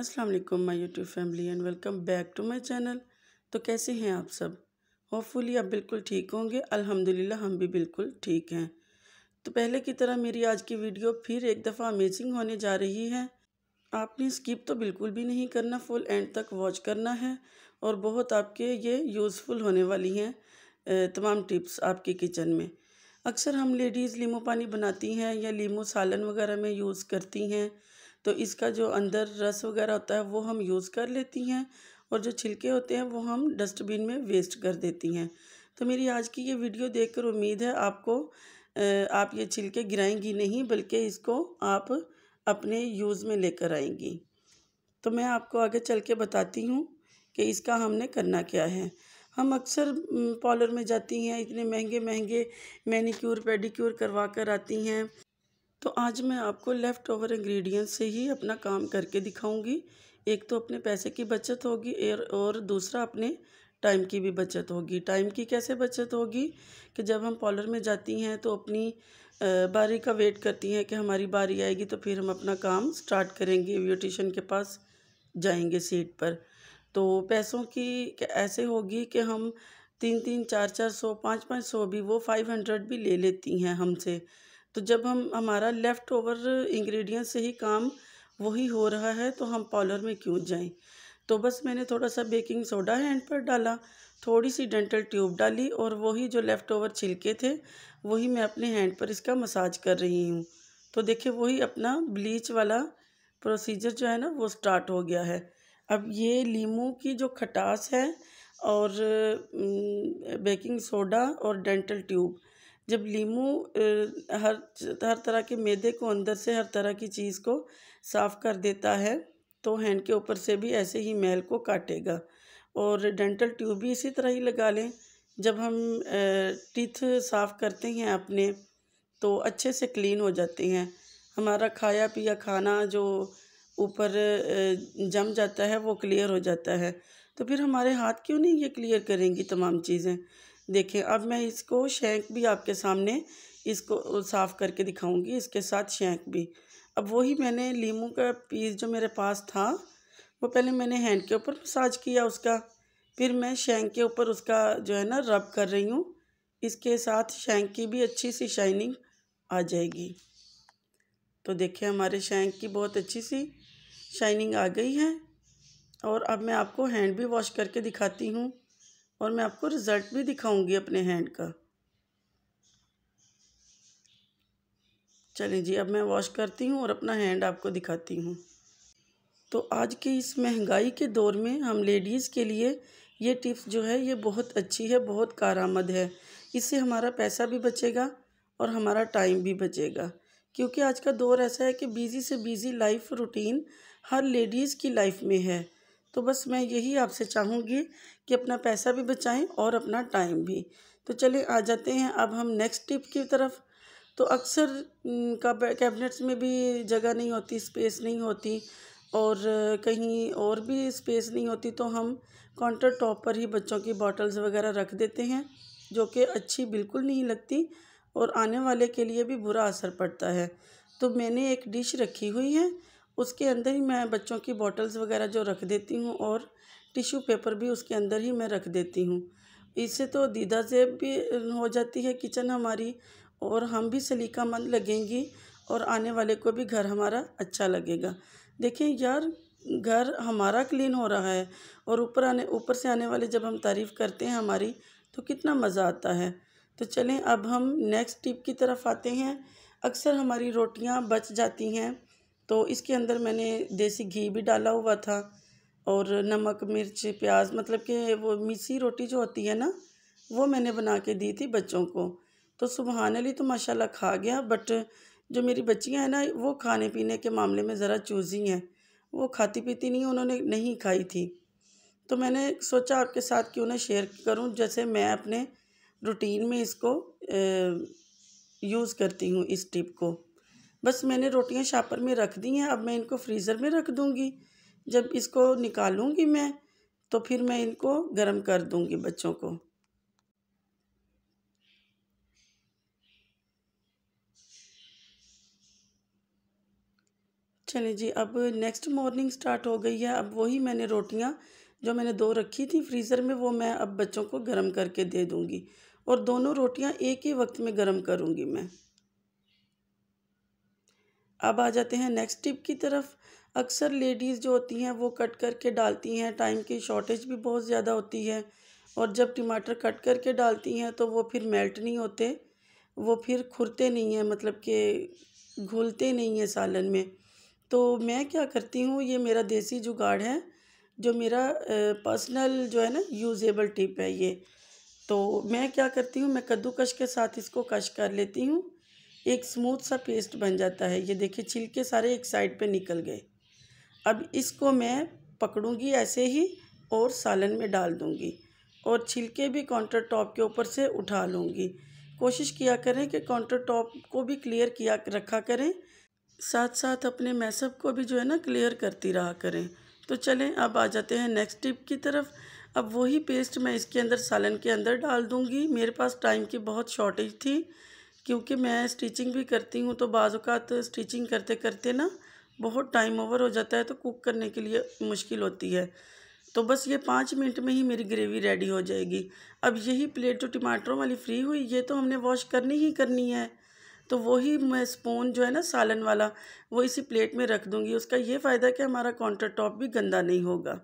अस्सलाम वालेकुम my YouTube family and welcome back to my channel तो कैसे हैं आप सब होपफुली आप बिल्कुल ठीक होंगे अल्हम्दुलिल्लाह हम भी बिल्कुल ठीक हैं तो पहले की तरह मेरी आज की वीडियो फिर एक दफ़ा अमेजिंग होने जा रही है आपने स्किप तो बिल्कुल भी नहीं करना फुल एंड तक वॉच करना है और बहुत आपके ये यूज़फुल होने वाली हैं तमाम टिप्स आपके किचन में अक्सर हम लेडीज़ लीमू पानी बनाती हैं या लीमू सालन वगैरह में यूज़ करती हैं तो इसका जो अंदर रस वगैरह होता है वो हम यूज़ कर लेती हैं और जो छिलके होते हैं वो हम डस्टबिन में वेस्ट कर देती हैं तो मेरी आज की ये वीडियो देखकर उम्मीद है आपको आप ये छिलके गिराएंगी नहीं बल्कि इसको आप अपने यूज़ में लेकर आएंगी तो मैं आपको आगे चल के बताती हूँ कि इसका हमने करना क्या है हम अक्सर पार्लर में जाती हैं इतने महंगे महंगे मैनिक्योर पेडिक्योर करवा कर आती हैं तो आज मैं आपको लेफ़्ट ओवर इंग्रेडिएंट्स से ही अपना काम करके दिखाऊंगी एक तो अपने पैसे की बचत होगी और दूसरा अपने टाइम की भी बचत होगी टाइम की कैसे बचत होगी कि जब हम पॉलर में जाती हैं तो अपनी बारी का वेट करती हैं कि हमारी बारी आएगी तो फिर हम अपना काम स्टार्ट करेंगे ब्यूटिशन के पास जाएंगे सीट पर तो पैसों की ऐसे होगी कि हम तीन तीन चार चार सौ पाँच पाँच सौ भी वो फाइव हंड्रेड भी ले लेती हैं हमसे तो जब हम हमारा लेफ़्ट ओवर इंग्रेडिएंट से ही काम वही हो रहा है तो हम पॉलर में क्यों जाएं तो बस मैंने थोड़ा सा बेकिंग सोडा हैंड पर डाला थोड़ी सी डेंटल ट्यूब डाली और वही जो लेफ़्ट ओवर छिलके थे वही मैं अपने हैंड पर इसका मसाज कर रही हूँ तो देखिए वही अपना ब्लीच वाला प्रोसीजर जो है ना वो स्टार्ट हो गया है अब ये लीमू की जो खटास है और बेकिंग सोडा और डेंटल ट्यूब जब लीमू हर हर तरह के मैदे को अंदर से हर तरह की चीज़ को साफ़ कर देता है तो हैंड के ऊपर से भी ऐसे ही मैल को काटेगा और डेंटल ट्यूब भी इसी तरह ही लगा लें जब हम टीथ साफ़ करते हैं अपने तो अच्छे से क्लीन हो जाते हैं हमारा खाया पिया खाना जो ऊपर जम जाता है वो क्लियर हो जाता है तो फिर हमारे हाथ क्यों नहीं ये क्लियर करेंगी तमाम चीज़ें देखें अब मैं इसको शेंक भी आपके सामने इसको साफ़ करके दिखाऊंगी इसके साथ शेंक भी अब वही मैंने लीमू का पीस जो मेरे पास था वो पहले मैंने हैंड के ऊपर मसाज किया उसका फिर मैं शेंक के ऊपर उसका जो है ना रब कर रही हूँ इसके साथ शेंक की भी अच्छी सी शाइनिंग आ जाएगी तो देखिए हमारे शेंक की बहुत अच्छी सी शाइनिंग आ गई है और अब मैं आपको हैंड भी वॉश करके दिखाती हूँ और मैं आपको रिज़ल्ट भी दिखाऊंगी अपने हैंड का चलें जी अब मैं वॉश करती हूँ और अपना हैंड आपको दिखाती हूँ तो आज के इस महंगाई के दौर में हम लेडीज़ के लिए ये टिप्स जो है ये बहुत अच्छी है बहुत कारामद है इससे हमारा पैसा भी बचेगा और हमारा टाइम भी बचेगा क्योंकि आज का दौर ऐसा है कि बिज़ी से बिज़ी लाइफ रूटीन हर लेडीज़ की लाइफ में है तो बस मैं यही आपसे चाहूँगी कि अपना पैसा भी बचाएं और अपना टाइम भी तो चले आ जाते हैं अब हम नेक्स्ट टिप की तरफ तो अक्सर कैबिनेट्स में भी जगह नहीं होती स्पेस नहीं होती और कहीं और भी स्पेस नहीं होती तो हम काउंटर टॉप पर ही बच्चों की बॉटल्स वगैरह रख देते हैं जो कि अच्छी बिल्कुल नहीं लगती और आने वाले के लिए भी बुरा असर पड़ता है तो मैंने एक डिश रखी हुई है उसके अंदर ही मैं बच्चों की बॉटल्स वगैरह जो रख देती हूँ और टिश्यू पेपर भी उसके अंदर ही मैं रख देती हूँ इससे तो दीदा जेब भी हो जाती है किचन हमारी और हम भी सलीका मंद लगेंगी और आने वाले को भी घर हमारा अच्छा लगेगा देखें यार घर हमारा क्लीन हो रहा है और ऊपर आने ऊपर से आने वाले जब हम तारीफ़ करते हैं हमारी तो कितना मज़ा आता है तो चलें अब हम नेक्स्ट टिप की तरफ आते हैं अक्सर हमारी रोटियां बच जाती हैं तो इसके अंदर मैंने देसी घी भी डाला हुआ था और नमक मिर्च प्याज मतलब कि वो मिसी रोटी जो होती है ना वो मैंने बना के दी थी बच्चों को तो सुबहान अली तो माशाल्लाह खा गया बट जो मेरी बच्चियां हैं ना वो खाने पीने के मामले में ज़रा चूजी हैं वो खाती पीती नहीं उन्होंने नहीं खाई थी तो मैंने सोचा आपके साथ क्यों ना शेयर करूँ जैसे मैं अपने रूटीन में इसको यूज़ करती हूँ इस टिप को बस मैंने रोटियां शापर में रख दी हैं अब मैं इनको फ्रीज़र में रख दूँगी जब इसको निकालूँगी मैं तो फिर मैं इनको गर्म कर दूँगी बच्चों को चले जी अब नेक्स्ट मॉर्निंग स्टार्ट हो गई है अब वही मैंने रोटियां जो मैंने दो रखी थी फ्रीज़र में वो मैं अब बच्चों को गर्म करके दे दूँगी और दोनों रोटियां एक ही वक्त में गर्म करूँगी मैं अब आ जाते हैं नेक्स्ट टिप की तरफ अक्सर लेडीज़ जो होती हैं वो कट करके डालती हैं टाइम की शॉर्टेज भी बहुत ज़्यादा होती है और जब टमाटर कट करके डालती हैं तो वो फिर मेल्ट नहीं होते वो फिर खुरते नहीं हैं मतलब कि घुलते नहीं हैं सालन में तो मैं क्या करती हूँ ये मेरा देसी जुगाड़ है जो मेरा पर्सनल जो है ना यूज़ेबल टिप है ये तो मैं क्या करती हूँ मैं कद्दूकश के साथ इसको कश कर लेती हूँ एक स्मूथ सा पेस्ट बन जाता है ये देखिए छिलके सारे एक साइड पे निकल गए अब इसको मैं पकड़ूंगी ऐसे ही और सालन में डाल दूंगी और छिलके भी काउंटर टॉप के ऊपर से उठा लूँगी कोशिश किया करें कि काउंटर टॉप को भी क्लियर किया रखा करें साथ साथ अपने मैसअप को भी जो है ना क्लियर करती रहा करें तो चलें अब आ जाते हैं नेक्स्ट टिप की तरफ अब वही पेस्ट मैं इसके अंदर सालन के अंदर डाल दूँगी मेरे पास टाइम की बहुत शॉर्टेज थी क्योंकि मैं स्टिचिंग भी करती हूँ तो बाज़ात स्टिचिंग करते करते ना बहुत टाइम ओवर हो जाता है तो कुक करने के लिए मुश्किल होती है तो बस ये पाँच मिनट में ही मेरी ग्रेवी रेडी हो जाएगी अब यही प्लेट जो तो टमाटरों वाली फ्री हुई ये तो हमने वॉश करनी ही करनी है तो वही मैं स्पून जो है ना सालन वाला वो इसी प्लेट में रख दूँगी उसका ये फ़ायदा कि हमारा काउंटर टॉप भी गंदा नहीं होगा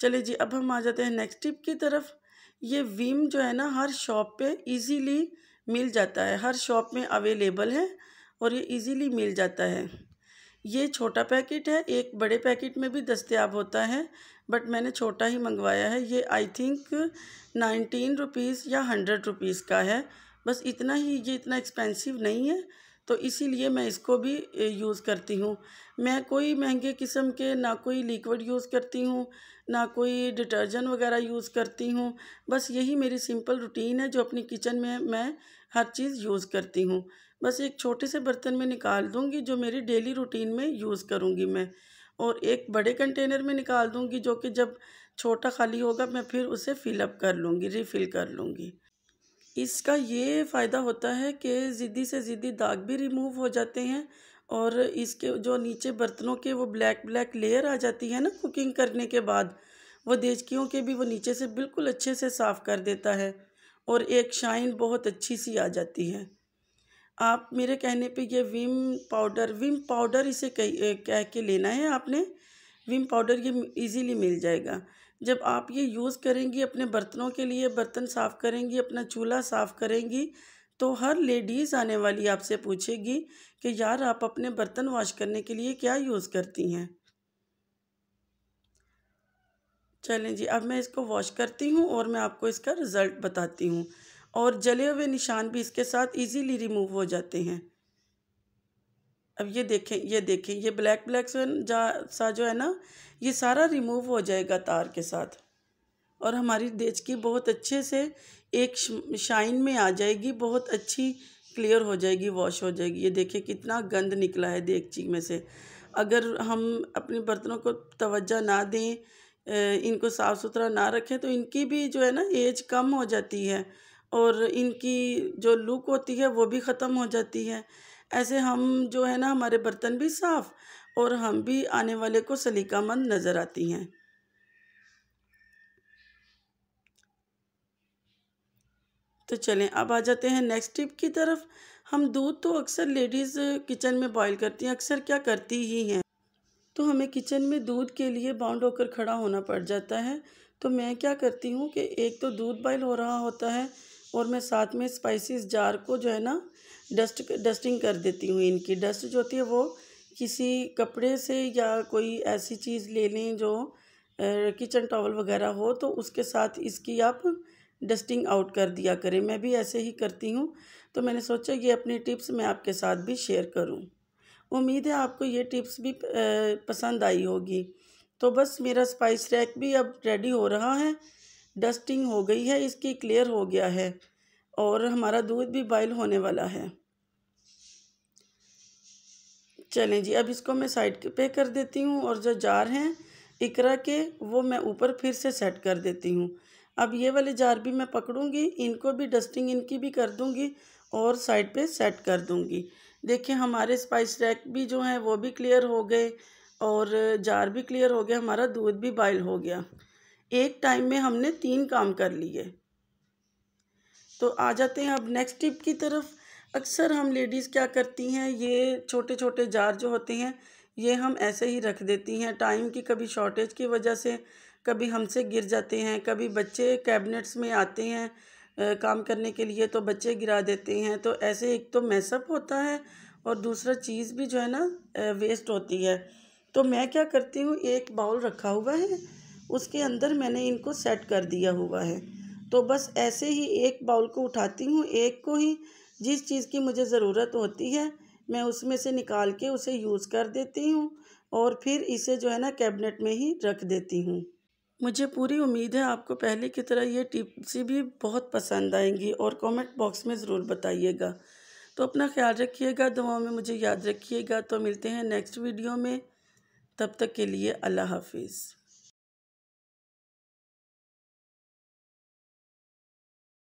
चले जी अब हम आ जाते हैं नेक्स्ट टिप की तरफ ये वीम जो है ना हर शॉप पे इजीली मिल जाता है हर शॉप में अवेलेबल है और ये इजीली मिल जाता है ये छोटा पैकेट है एक बड़े पैकेट में भी दस्तियाब होता है बट मैंने छोटा ही मंगवाया है ये आई थिंक नाइनटीन रुपीज़ या हंड्रेड रुपीज़ का है बस इतना ही ये इतना एक्सपेंसिव नहीं है तो इसीलिए मैं इसको भी यूज़ करती हूँ मैं कोई महंगे किस्म के ना कोई लिक्विड यूज़ करती हूँ ना कोई डिटर्जेंट वगैरह यूज़ करती हूँ बस यही मेरी सिंपल रूटीन है जो अपनी किचन में मैं हर चीज़ यूज़ करती हूँ बस एक छोटे से बर्तन में निकाल दूँगी जो मेरी डेली रूटीन में यूज़ करूँगी मैं और एक बड़े कंटेनर में निकाल दूँगी जो कि जब छोटा खाली होगा मैं फिर उसे फिलअप कर लूँगी रिफ़िल कर लूँगी इसका ये फ़ायदा होता है कि ज़िद्दी से ज़िद्दी दाग भी रिमूव हो जाते हैं और इसके जो नीचे बर्तनों के वो ब्लैक ब्लैक लेयर आ जाती है ना कुकिंग करने के बाद वो देचकियों के भी वो नीचे से बिल्कुल अच्छे से साफ़ कर देता है और एक शाइन बहुत अच्छी सी आ जाती है आप मेरे कहने पे ये विम पाउडर विम पाउडर इसे कह कह के लेना है आपने विम पाउडर ये इजीली मिल जाएगा जब आप ये यूज़ करेंगी अपने बर्तनों के लिए बर्तन साफ़ करेंगी अपना चूल्हा साफ़ करेंगी तो हर लेडीज़ आने वाली आपसे पूछेगी कि यार आप अपने बर्तन वॉश करने के लिए क्या यूज़ करती हैं चलें जी अब मैं इसको वॉश करती हूँ और मैं आपको इसका रिज़ल्ट बताती हूँ और जले हुए निशान भी इसके साथ इजीली रिमूव हो जाते हैं अब ये देखें ये देखें ये ब्लैक ब्लैक जा सा जो है ना ये सारा रिमूव हो जाएगा तार के साथ और हमारी देचकी बहुत अच्छे से एक शाइन में आ जाएगी बहुत अच्छी क्लियर हो जाएगी वॉश हो जाएगी ये देखें कितना गंद निकला है देगची में से अगर हम अपने बर्तनों को तोज्जा ना दें इनको साफ़ सुथरा ना रखें तो इनकी भी जो है ना एज कम हो जाती है और इनकी जो लुक होती है वो भी ख़त्म हो जाती है ऐसे हम जो है ना हमारे बर्तन भी साफ़ और हम भी आने वाले को सलीकामंद नज़र आती हैं तो चलें अब आ जाते हैं नेक्स्ट टिप की तरफ हम दूध तो अक्सर लेडीज़ किचन में बॉईल करती हैं अक्सर क्या करती ही हैं तो हमें किचन में दूध के लिए बाउंड होकर खड़ा होना पड़ जाता है तो मैं क्या करती हूँ कि एक तो दूध बॉयल हो रहा होता है और मैं साथ में स्पाइसेस जार को जो है ना डस्ट डस्टिंग कर देती हूँ इनकी डस्ट जो होती है वो किसी कपड़े से या कोई ऐसी चीज़ ले लें जो किचन टॉवल वगैरह हो तो उसके साथ इसकी आप डस्टिंग आउट कर दिया करें मैं भी ऐसे ही करती हूँ तो मैंने सोचा ये अपनी टिप्स मैं आपके साथ भी शेयर करूँ उम्मीद है आपको ये टिप्स भी पसंद आई होगी तो बस मेरा स्पाइस रैक भी अब रेडी हो रहा है डस्टिंग हो गई है इसकी क्लियर हो गया है और हमारा दूध भी बॉयल होने वाला है चलें जी अब इसको मैं साइड पे कर देती हूँ और जो जार हैं इकरा के वो मैं ऊपर फिर से सेट कर देती हूँ अब ये वाले जार भी मैं पकड़ूँगी इनको भी डस्टिंग इनकी भी कर दूँगी और साइड पे सेट कर दूँगी देखिए हमारे स्पाइस रैक भी जो हैं वो भी क्लियर हो गए और जार भी क्लियर हो गया हमारा दूध भी बॉयल हो गया एक टाइम में हमने तीन काम कर लिए तो आ जाते हैं अब नेक्स्ट टिप की तरफ अक्सर हम लेडीज़ क्या करती हैं ये छोटे छोटे जार जो होते हैं ये हम ऐसे ही रख देती हैं टाइम की कभी शॉर्टेज की वजह से कभी हमसे गिर जाते हैं कभी बच्चे कैबिनेट्स में आते हैं काम करने के लिए तो बच्चे गिरा देते हैं तो ऐसे एक तो मैसअप होता है और दूसरा चीज़ भी जो है ना वेस्ट होती है तो मैं क्या करती हूँ एक बाउल रखा हुआ है उसके अंदर मैंने इनको सेट कर दिया हुआ है तो बस ऐसे ही एक बाउल को उठाती हूँ एक को ही जिस चीज़ की मुझे ज़रूरत होती है मैं उसमें से निकाल के उसे यूज़ कर देती हूँ और फिर इसे जो है ना कैबिनेट में ही रख देती हूँ मुझे पूरी उम्मीद है आपको पहले की तरह ये टिप्स भी बहुत पसंद आएंगी और कमेंट बॉक्स में ज़रूर बताइएगा तो अपना ख्याल रखिएगा दुआओं में मुझे याद रखिएगा तो मिलते हैं नेक्स्ट वीडियो में तब तक के लिए अल्लाह हाफिज़